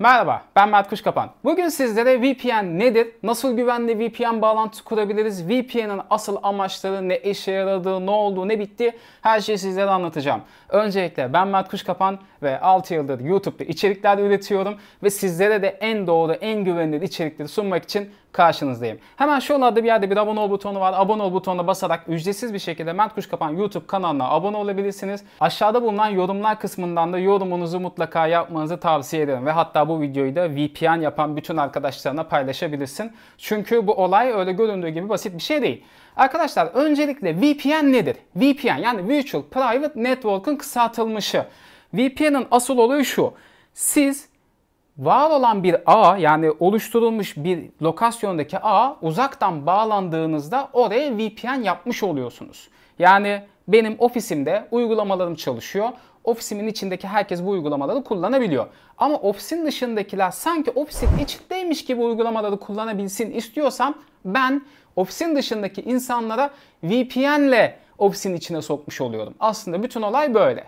Merhaba, ben Mert Kuşkapan. Bugün sizlere VPN nedir, nasıl güvenli VPN bağlantı kurabiliriz, VPN'in asıl amaçları, ne işe yaradığı, ne oldu, ne bitti her şeyi sizlere anlatacağım. Öncelikle ben Mert Kuşkapan ve 6 yıldır YouTube'da içerikler üretiyorum ve sizlere de en doğru, en güvenilir içerikleri sunmak için karşınızdayım. Hemen şu aşağılarda bir yerde bir abone ol butonu var. Abone ol butonuna basarak ücretsiz bir şekilde Mert kapan YouTube kanalına abone olabilirsiniz. Aşağıda bulunan yorumlar kısmından da yorumunuzu mutlaka yapmanızı tavsiye ederim. Ve hatta bu videoyu da VPN yapan bütün arkadaşlarına paylaşabilirsin. Çünkü bu olay öyle göründüğü gibi basit bir şey değil. Arkadaşlar öncelikle VPN nedir? VPN yani Virtual Private Network'ın kısaltılmışı. VPN'in asıl olayı şu. Siz var olan bir ağ yani oluşturulmuş bir lokasyondaki ağ uzaktan bağlandığınızda oraya VPN yapmış oluyorsunuz. Yani benim ofisimde uygulamalarım çalışıyor. Ofisimin içindeki herkes bu uygulamaları kullanabiliyor. Ama ofisin dışındakiler sanki ofisin içindeymiş gibi uygulamaları kullanabilsin istiyorsam ben ofisin dışındaki insanlara VPN ile ofisin içine sokmuş oluyorum. Aslında bütün olay böyle.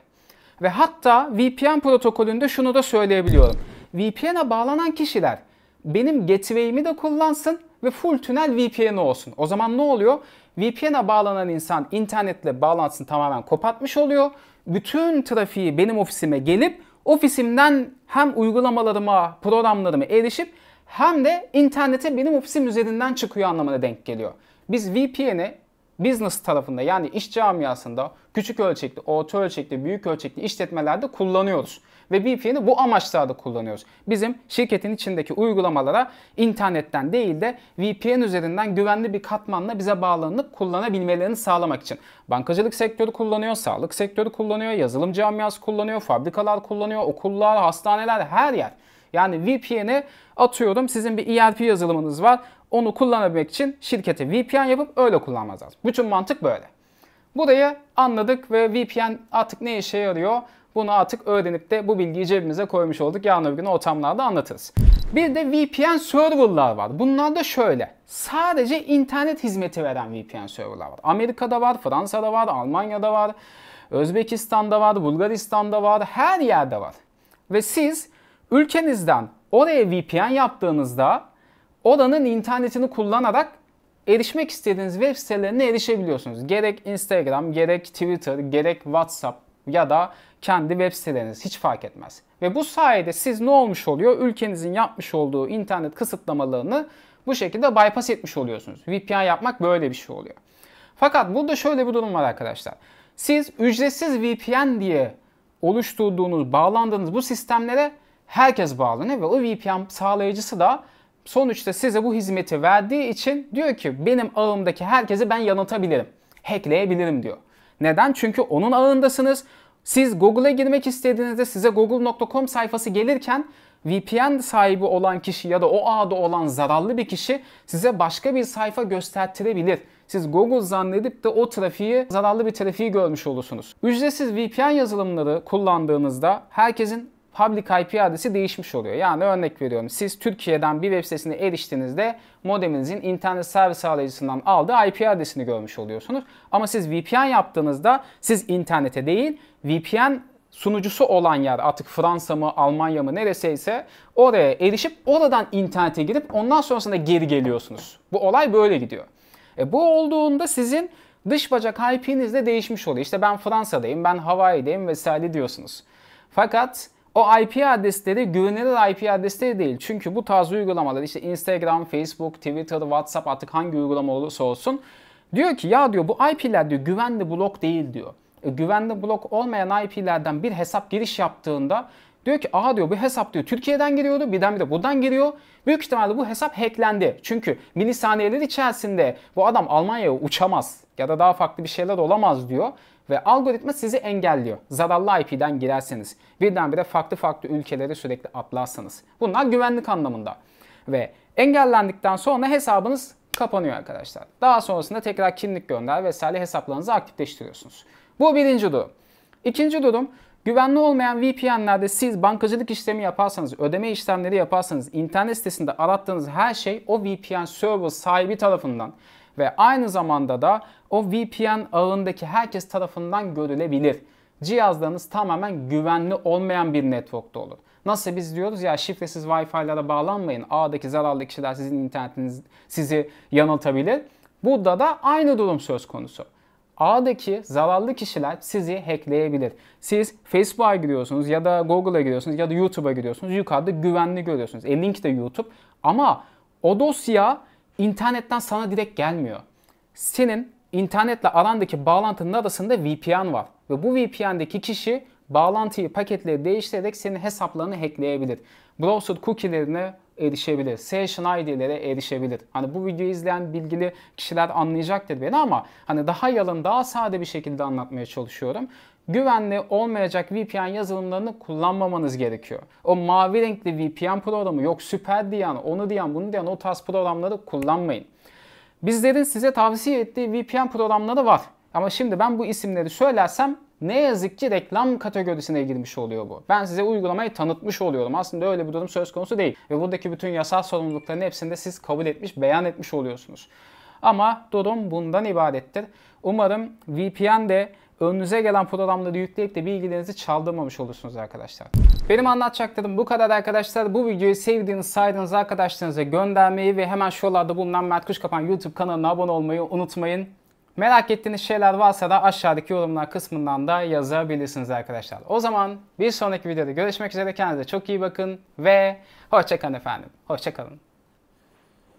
Ve hatta VPN protokolünde şunu da söyleyebiliyorum. VPN'e bağlanan kişiler benim gateway'imi de kullansın ve full tünel VPN olsun. O zaman ne oluyor? VPN'e bağlanan insan internetle bağlantısını tamamen kopatmış oluyor. Bütün trafiği benim ofisime gelip ofisimden hem uygulamalarıma, programlarıma erişip hem de internete benim ofisim üzerinden çıkıyor anlamına denk geliyor. Biz VPN'i business tarafında yani iş camiasında küçük ölçekli, orta ölçekli, büyük ölçekli işletmelerde kullanıyoruz. Ve VPN'i bu amaçlarda kullanıyoruz. Bizim şirketin içindeki uygulamalara internetten değil de VPN üzerinden güvenli bir katmanla bize bağlanıp kullanabilmelerini sağlamak için. Bankacılık sektörü kullanıyor, sağlık sektörü kullanıyor, yazılım camiası kullanıyor, fabrikalar kullanıyor, okullar, hastaneler her yer. Yani VPN'i atıyorum sizin bir ERP yazılımınız var onu kullanabilmek için şirkete VPN yapıp öyle kullanmaz lazım. Bütün mantık böyle. Burayı anladık ve VPN artık ne işe yarıyor? Bunu artık öğrenip de bu bilgiyi cebimize koymuş olduk. Yarın öbür gün ortamlarda anlatırız. Bir de VPN serverlar var. Bunlar da şöyle. Sadece internet hizmeti veren VPN serverlar var. Amerika'da var, Fransa'da var, Almanya'da var, Özbekistan'da var, Bulgaristan'da var, her yerde var. Ve siz ülkenizden oraya VPN yaptığınızda Odanın internetini kullanarak erişmek istediğiniz web sitelerine erişebiliyorsunuz. Gerek Instagram, gerek Twitter, gerek WhatsApp ya da kendi web siteleriniz hiç fark etmez. Ve bu sayede siz ne olmuş oluyor? Ülkenizin yapmış olduğu internet kısıtlamalarını bu şekilde bypass etmiş oluyorsunuz. VPN yapmak böyle bir şey oluyor. Fakat burada şöyle bir durum var arkadaşlar. Siz ücretsiz VPN diye oluşturduğunuz, bağlandığınız bu sistemlere herkes bağlanıyor ve o VPN sağlayıcısı da sonuçta size bu hizmeti verdiği için diyor ki benim ağımdaki herkesi ben yanıltabilirim. Hackleyebilirim diyor. Neden? Çünkü onun ağındasınız. Siz Google'a girmek istediğinizde size google.com sayfası gelirken VPN sahibi olan kişi ya da o ağda olan zararlı bir kişi size başka bir sayfa göstertirebilir. Siz Google zannedip de o trafiği, zararlı bir trafiği görmüş olursunuz. Ücretsiz VPN yazılımları kullandığınızda herkesin public IP adresi değişmiş oluyor. Yani örnek veriyorum siz Türkiye'den bir web sitesine eriştiğinizde modeminizin internet servis sağlayıcısından aldığı IP adresini görmüş oluyorsunuz. Ama siz VPN yaptığınızda siz internete değil VPN sunucusu olan yer artık Fransa mı Almanya mı neresiyse oraya erişip oradan internete girip ondan sonrasında geri geliyorsunuz. Bu olay böyle gidiyor. E bu olduğunda sizin dış bacak IP'niz de değişmiş oluyor. İşte ben Fransa'dayım, ben Hawaii'deyim vesaire diyorsunuz. Fakat o IP adresleri güvenilir IP adresleri değil. Çünkü bu tarz uygulamalar işte Instagram, Facebook, Twitter, WhatsApp artık hangi uygulama olursa olsun diyor ki ya diyor bu IP'ler diyor güvenli blok değil diyor. E, güvenli blok olmayan IP'lerden bir hesap giriş yaptığında diyor ki aha diyor bu hesap diyor Türkiye'den giriyordu de buradan giriyor. Büyük ihtimalle bu hesap hacklendi. Çünkü milisaniyeler içerisinde bu adam Almanya'ya uçamaz ya da daha farklı bir şeyler olamaz diyor. Ve algoritma sizi engelliyor. Zararlı IP'den girerseniz, birdenbire farklı farklı ülkeleri sürekli atlarsanız. Bunlar güvenlik anlamında. Ve engellendikten sonra hesabınız kapanıyor arkadaşlar. Daha sonrasında tekrar kimlik gönder vesaire hesaplarınızı aktifleştiriyorsunuz. Bu birinci durum. İkinci durum Güvenli olmayan VPN'lerde siz bankacılık işlemi yaparsanız, ödeme işlemleri yaparsanız, internet sitesinde arattığınız her şey o VPN server sahibi tarafından ve aynı zamanda da o VPN ağındaki herkes tarafından görülebilir. Cihazlarınız tamamen güvenli olmayan bir networkta olur. Nasıl biz diyoruz ya şifresiz Wi-Fi'lara bağlanmayın. Ağdaki zararlı kişiler sizin internetiniz sizi yanıltabilir. Burada da aynı durum söz konusu. Ağdaki zararlı kişiler sizi hackleyebilir. Siz Facebook'a giriyorsunuz ya da Google'a giriyorsunuz ya da YouTube'a giriyorsunuz. Yukarıda güvenli görüyorsunuz. E link de YouTube. Ama o dosya internetten sana direkt gelmiyor. Senin internetle arandaki bağlantının adasında VPN var. Ve bu VPN'deki kişi bağlantıyı, paketleri değiştirerek senin hesaplarını hackleyebilir. Browser cookie'lerine erişebilir. Session ID'lere erişebilir. Hani bu videoyu izleyen bilgili kişiler anlayacaktır beni ama hani daha yalın, daha sade bir şekilde anlatmaya çalışıyorum güvenli olmayacak VPN yazılımlarını kullanmamanız gerekiyor. O mavi renkli VPN programı yok süper diyen, onu diyen, bunu diyen o tarz programları kullanmayın. Bizlerin size tavsiye ettiği VPN programları var. Ama şimdi ben bu isimleri söylersem ne yazık ki reklam kategorisine girmiş oluyor bu. Ben size uygulamayı tanıtmış oluyorum. Aslında öyle bir durum söz konusu değil. Ve buradaki bütün yasal sorumlulukların hepsini de siz kabul etmiş, beyan etmiş oluyorsunuz. Ama durum bundan ibarettir. Umarım VPN de önünüze gelen programları yükleyip de bilgilerinizi çaldırmamış olursunuz arkadaşlar. Benim anlatacaklarım bu kadar arkadaşlar. Bu videoyu sevdiğiniz, saydığınız arkadaşlarınıza göndermeyi ve hemen şuralarda bulunan Mert Kuşkapan YouTube kanalına abone olmayı unutmayın. Merak ettiğiniz şeyler varsa da aşağıdaki yorumlar kısmından da yazabilirsiniz arkadaşlar. O zaman bir sonraki videoda görüşmek üzere. Kendinize çok iyi bakın ve hoşçakalın efendim. Hoşçakalın.